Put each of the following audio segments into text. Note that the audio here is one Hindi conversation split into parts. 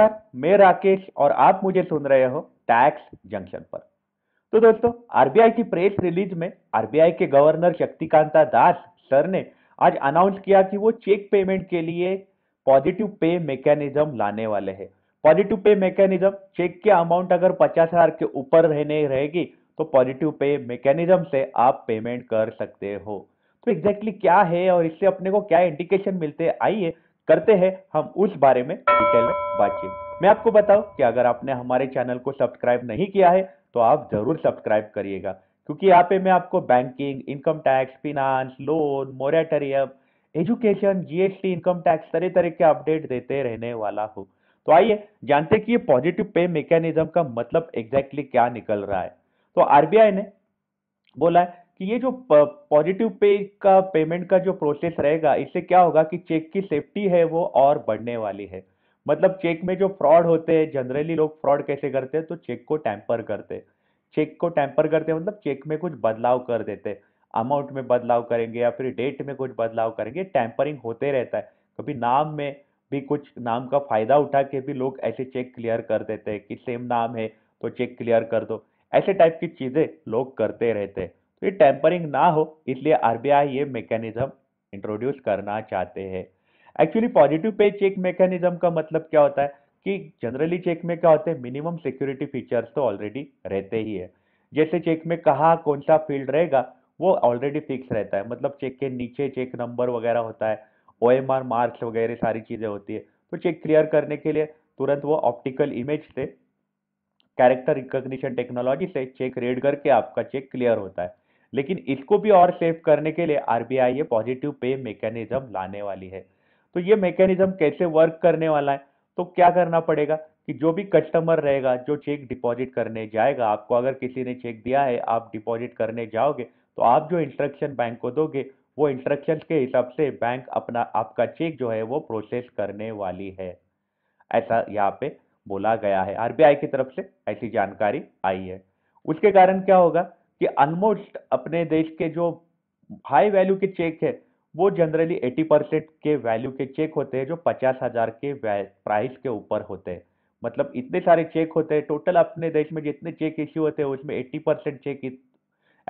नमस्कार मैं राकेश और आप मुझे सुन रहे हो टैक्स जंक्शन पर तो दोस्तों आरबीआई की प्रेस रिलीज में आरबीआई के गवर्नर शक्तिकांता दास सर ने आज अनाउंस किया कि वो चेक पेमेंट के लिए पॉजिटिव पे मैकेनिज्म लाने वाले हैं पॉजिटिव पे मैकेनिज्म चेक के अमाउंट अगर पचास हजार के ऊपर रहने रहेगी तो पॉजिटिव पे मैकेनिज्म से आप पेमेंट कर सकते हो तो एग्जैक्टली exactly क्या है और इससे अपने को क्या इंडिकेशन मिलते आइए करते हैं हम उस बारे में डिटेल में बातचीत मैं आपको बताऊं कि अगर आपने हमारे चैनल को सब्सक्राइब नहीं किया है तो आप जरूर सब्सक्राइब करिएगा क्योंकि यहाँ पे मैं आपको banking income tax finance loan moratorium education GST income tax तरह तरह के अपडेट देते रहने वाला हूँ तो आइए जानते कि ये पॉजिटिव पे मैकेनिज्म का मतलब एग्जैक्टली exactly क्या निकल रहा है तो आरबीआई ने बोला है कि ये जो पॉजिटिव पे का पेमेंट का जो प्रोसेस रहेगा इससे क्या होगा कि चेक की सेफ्टी है वो और बढ़ने वाली है मतलब चेक में जो फ्रॉड होते हैं जनरली लोग फ्रॉड कैसे करते हैं तो चेक को टैंपर करते चेक को टैंपर करते मतलब चेक में कुछ बदलाव कर देते अमाउंट में बदलाव करेंगे या फिर डेट में कुछ बदलाव करेंगे टैंपरिंग होते रहता है कभी नाम में भी कुछ नाम का फायदा उठा के भी लोग ऐसे चेक क्लियर कर देते हैं कि सेम नाम है तो चेक क्लियर कर दो ऐसे टाइप की चीज़ें लोग करते रहते हैं तो ये टेम्परिंग ना हो इसलिए आरबीआई ये मेकेनिज्म इंट्रोड्यूस करना चाहते हैं actually positive pay check mechanism का मतलब क्या होता है कि जनरली चेक में क्या होते हैं मिनिमम सिक्योरिटी फीचर्स तो ऑलरेडी रहते ही है जैसे चेक में कहा कौन सा फील्ड रहेगा वो ऑलरेडी फिक्स रहता है मतलब चेक के नीचे चेक नंबर वगैरह होता है ओ एम आर मार्क्स वगैरह सारी चीज़ें होती है तो चेक क्लियर करने के लिए तुरंत वो ऑप्टिकल इमेज से कैरेक्टर रिकग्निशन टेक्नोलॉजी से चेक रेड करके आपका चेक क्लियर होता है लेकिन इसको भी और सेव करने के लिए आरबीआई ये पॉजिटिव पे मैकेनिज्म लाने वाली है तो ये मैकेनिज्म कैसे वर्क करने वाला है तो क्या करना पड़ेगा कि जो भी कस्टमर रहेगा जो चेक डिपॉजिट करने जाएगा आपको अगर किसी ने चेक दिया है आप डिपॉजिट करने जाओगे तो आप जो इंस्ट्रक्शन बैंक को दोगे वो इंस्ट्रक्शन के हिसाब से बैंक अपना आपका चेक जो है वो प्रोसेस करने वाली है ऐसा यहाँ पे बोला गया है आरबीआई की तरफ से ऐसी जानकारी आई है उसके कारण क्या होगा कि ऑलमोस्ट अपने देश के जो हाई वैल्यू के चेक है वो जनरली 80 परसेंट के वैल्यू के चेक होते हैं जो पचास हजार के प्राइस के ऊपर होते हैं मतलब इतने सारे चेक होते हैं टोटल अपने देश में जितने चेक इश्यू होते हैं उसमें 80 परसेंट चेक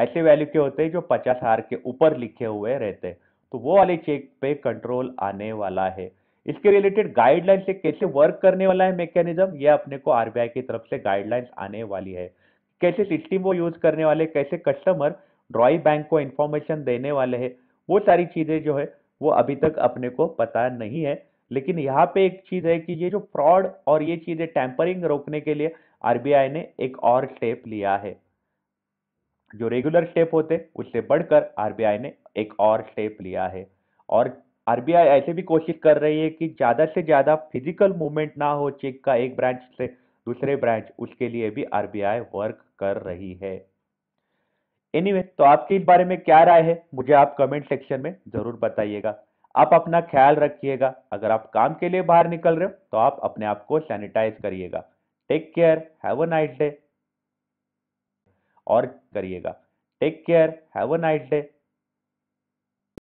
ऐसे वैल्यू के होते हैं जो पचास हजार के ऊपर लिखे हुए रहते हैं तो वो वाले चेक पे कंट्रोल आने वाला है इसके रिलेटेड गाइडलाइन से कैसे वर्क करने वाला है मैकेनिज्म यह अपने को आरबीआई की तरफ से गाइडलाइंस आने वाली है कैसे सिस्टम वो यूज करने वाले कैसे कस्टमर ड्रॉई बैंक को इन्फॉर्मेशन देने वाले है वो सारी चीज़ें जो है वो अभी तक अपने को पता नहीं है लेकिन यहाँ पे एक चीज़ है कि ये जो फ्रॉड और ये चीज़ें टैंपरिंग रोकने के लिए आरबीआई ने एक और स्टेप लिया है जो रेगुलर स्टेप होते उससे बढ़कर आरबीआई ने एक और स्टेप लिया है और आरबीआई ऐसे भी कोशिश कर रही है कि ज़्यादा से ज़्यादा फिजिकल मूवमेंट ना हो चेक का एक ब्रांच से दूसरे ब्रांच उसके लिए भी आरबीआई वर्क कर रही है एनीवे anyway, तो आपके इस बारे में क्या राय है मुझे आप कमेंट सेक्शन में जरूर बताइएगा आप अपना ख्याल रखिएगा अगर आप काम के लिए बाहर निकल रहे हो तो आप अपने आप को सैनिटाइज करिएगा take care have a nice day और करिएगा take care have a nice day